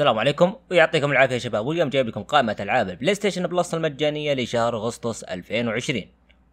السلام عليكم ويعطيكم العافيه يا شباب واليوم جايب لكم قائمه العاب البلاي ستيشن بلس المجانيه لشهر اغسطس 2020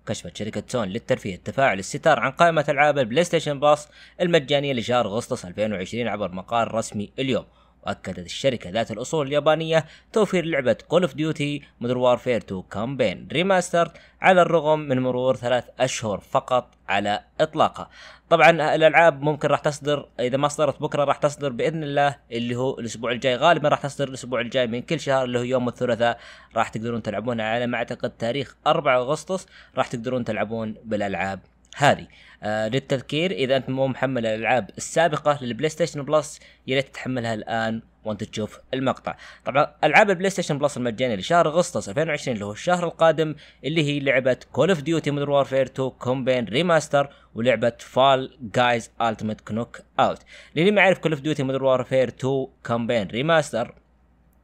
كشفت شركة سون للترفيه التفاعل الستار عن قائمة ألعاب البلاي ستيشن بلس المجانية لشهر أغسطس 2020 عبر مقال رسمي اليوم وأكدت الشركة ذات الأصول اليابانية توفير لعبة كول اوف ديوتي مودر وارفير 2 كامبين ريماستر على الرغم من مرور ثلاث أشهر فقط على اطلاقها طبعا الالعاب ممكن راح تصدر اذا ما صدرت بكره راح تصدر باذن الله اللي هو الاسبوع الجاي غالبا راح تصدر الاسبوع الجاي من كل شهر اللي هو يوم الثلاثاء راح تقدرون تلعبون على ما اعتقد تاريخ 4 اغسطس راح تقدرون تلعبون بالالعاب هذه آه للتذكير اذا انت مو محمل الالعاب السابقه للبلاي ستيشن بلس يا ريت تحملها الان وانت تشوف المقطع طبعا العاب البلاي ستيشن بلس المجانيه لشهر اغسطس 2020 اللي هو الشهر القادم اللي هي لعبه كول اوف ديوتي مودرن وارفير 2 كومبين ريماستر ولعبه فال جايز التيميت كنوك اوت للي ما يعرف كول اوف ديوتي مودرن وارفير 2 كومبين ريماستر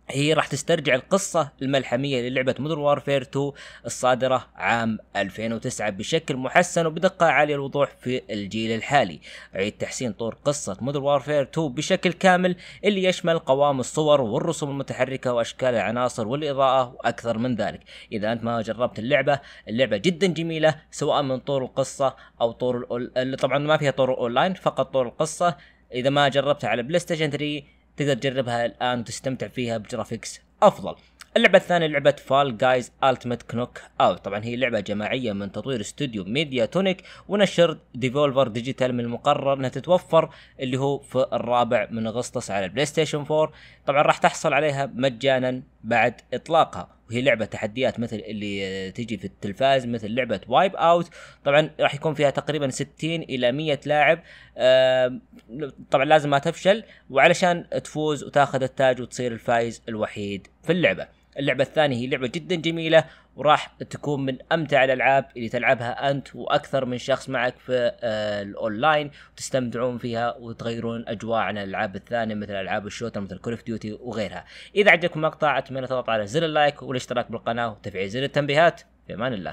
هي راح تسترجع القصة الملحمية للعبة مودرن وارفير 2 الصادرة عام 2009 بشكل محسن وبدقة عالية الوضوح في الجيل الحالي عيد تحسين طور قصة مودرن وارفير 2 بشكل كامل اللي يشمل قوام الصور والرسوم المتحركة وأشكال العناصر والإضاءة وأكثر من ذلك إذا أنت ما جربت اللعبة اللعبة جدا جميلة سواء من طور القصة أو طور الأول... طبعا ما فيها طور أونلاين فقط طور القصة إذا ما جربتها على بلاي ستيشن 3 تقدر تجربها الان وتستمتع فيها بجرافيكس افضل اللعبة الثانية لعبة فال جايز التيمت كنوك اوت طبعا هي لعبة جماعية من تطوير استوديو ميديا تونيك ونشر ديفولفر ديجيتال من المقرر انها تتوفر اللي هو في الرابع من اغسطس على البلاي ستيشن 4 طبعا راح تحصل عليها مجانا بعد اطلاقها وهي لعبه تحديات مثل اللي تجي في التلفاز مثل لعبه وايب اوت طبعا راح يكون فيها تقريبا 60 الى 100 لاعب طبعا لازم ما تفشل وعلشان تفوز وتاخذ التاج وتصير الفايز الوحيد في اللعبه اللعبة الثانية هي لعبة جدا جميلة وراح تكون من امتع الالعاب اللي تلعبها انت واكثر من شخص معك في آه، الاونلاين وتستمتعون فيها وتغيرون اجواء عن الالعاب الثانيه مثل العاب الشوتر مثل كول اوف ديوتي وغيرها. اذا عجبكم المقطع اتمنى تضغط على زر اللايك والاشتراك بالقناه وتفعيل زر التنبيهات في امان الله.